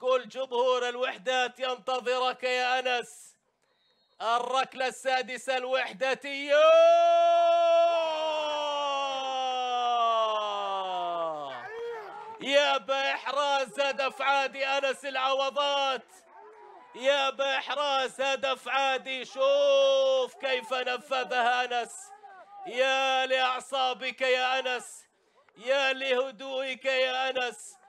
كل جمهور الوحدات ينتظرك يا أنس الركلة السادسة الوحداتية يا بإحراز هدف عادي أنس العوضات يا بإحراز هدف عادي شوف كيف نفذها أنس يا لأعصابك يا أنس يا لهدوئك يا أنس